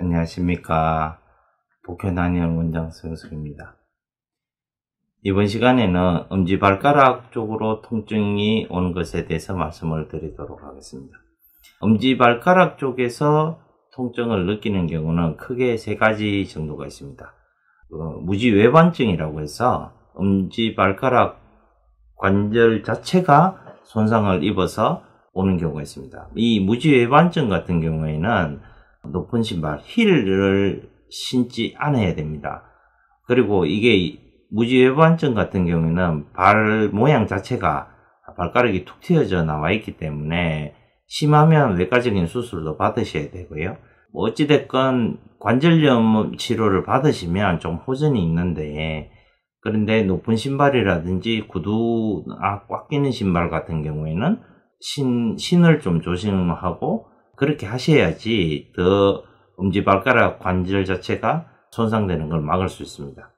안녕하십니까. 복회 다니는 원장 서영석입니다. 이번 시간에는 엄지발가락 쪽으로 통증이 오는 것에 대해서 말씀을 드리도록 하겠습니다. 엄지발가락 쪽에서 통증을 느끼는 경우는 크게 세 가지 정도가 있습니다. 어, 무지외반증이라고 해서 엄지발가락 관절 자체가 손상을 입어서 오는 경우가 있습니다. 이 무지외반증 같은 경우에는 높은 신발, 힐을 신지 않아야 됩니다. 그리고 이게 무지외부 안전 같은 경우에는 발 모양 자체가 발가락이 툭 튀어져 나와 있기 때문에 심하면 외과적인 수술도 받으셔야 되고요. 뭐 어찌됐건 관절염 치료를 받으시면 좀 호전이 있는데 그런데 높은 신발이라든지 구두나 아, 꽉 끼는 신발 같은 경우에는 신, 신을 좀 조심하고 그렇게 하셔야지 더 엄지발가락 관절 자체가 손상되는 걸 막을 수 있습니다.